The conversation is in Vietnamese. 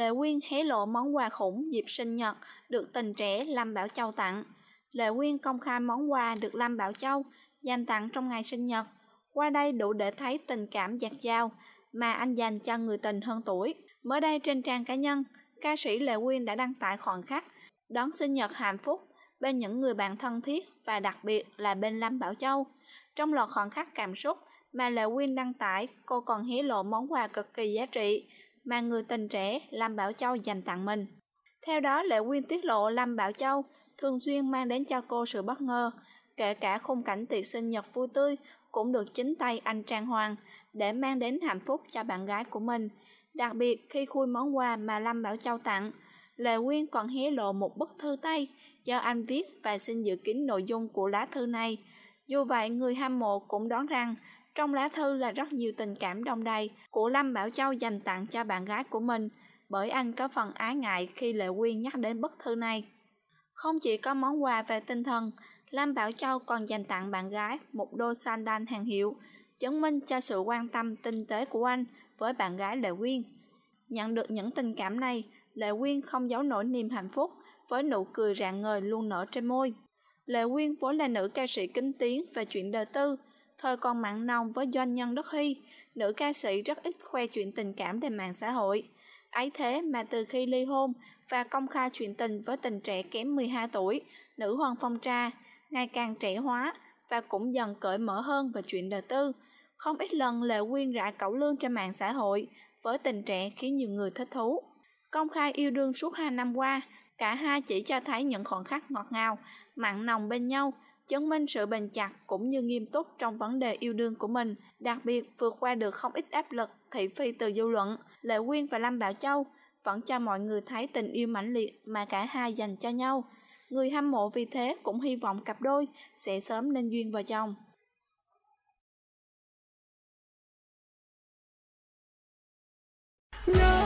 Lệ Quyên hé lộ món quà khủng dịp sinh nhật được tình trẻ Lâm Bảo Châu tặng. Lệ Quyên công khai món quà được Lâm Bảo Châu dành tặng trong ngày sinh nhật. Qua đây đủ để thấy tình cảm giặt dao mà anh dành cho người tình hơn tuổi. Mới đây trên trang cá nhân, ca sĩ Lệ Quyên đã đăng tải khoảnh khắc đón sinh nhật hạnh phúc bên những người bạn thân thiết và đặc biệt là bên Lâm Bảo Châu. Trong loạt khoảnh khắc cảm xúc mà Lệ Quyên đăng tải, cô còn hé lộ món quà cực kỳ giá trị mà người tình trẻ Lâm Bảo Châu dành tặng mình. Theo đó, Lệ Quyên tiết lộ Lâm Bảo Châu thường xuyên mang đến cho cô sự bất ngờ, kể cả khung cảnh tiệc sinh nhật vui tươi cũng được chính tay anh trang hoàng để mang đến hạnh phúc cho bạn gái của mình. Đặc biệt khi khui món quà mà Lâm Bảo Châu tặng, Lệ Quyên còn hé lộ một bức thư tay do anh viết và xin dự kiến nội dung của lá thư này. Dù vậy, người hâm mộ cũng đoán rằng trong lá thư là rất nhiều tình cảm đông đầy của Lâm Bảo Châu dành tặng cho bạn gái của mình, bởi anh có phần ái ngại khi Lệ Quyên nhắc đến bức thư này. Không chỉ có món quà về tinh thần, Lâm Bảo Châu còn dành tặng bạn gái một đôi sandal hàng hiệu, chứng minh cho sự quan tâm tinh tế của anh với bạn gái Lệ Quyên. Nhận được những tình cảm này, Lệ Quyên không giấu nổi niềm hạnh phúc với nụ cười rạng ngời luôn nở trên môi. Lệ Quyên vốn là nữ ca sĩ kính tiếng về chuyện đời tư, thời còn mặn nồng với doanh nhân Đất Hy, nữ ca sĩ rất ít khoe chuyện tình cảm trên mạng xã hội. Ấy thế mà từ khi ly hôn và công khai chuyện tình với tình trẻ kém 12 tuổi, nữ hoàng phong Tra ngày càng trẻ hóa và cũng dần cởi mở hơn về chuyện đời tư. Không ít lần Lệ Quyên rải cẩu lương trên mạng xã hội với tình trẻ khiến nhiều người thích thú. Công khai yêu đương suốt 2 năm qua, cả hai chỉ cho thấy những khoảnh khắc ngọt ngào, mặn nồng bên nhau – chứng minh sự bền chặt cũng như nghiêm túc trong vấn đề yêu đương của mình, đặc biệt vượt qua được không ít áp lực thị phi từ dư luận. Lệ Quyên và Lâm Bảo Châu vẫn cho mọi người thấy tình yêu mãnh liệt mà cả hai dành cho nhau. Người hâm mộ vì thế cũng hy vọng cặp đôi sẽ sớm nên duyên vào chồng. No!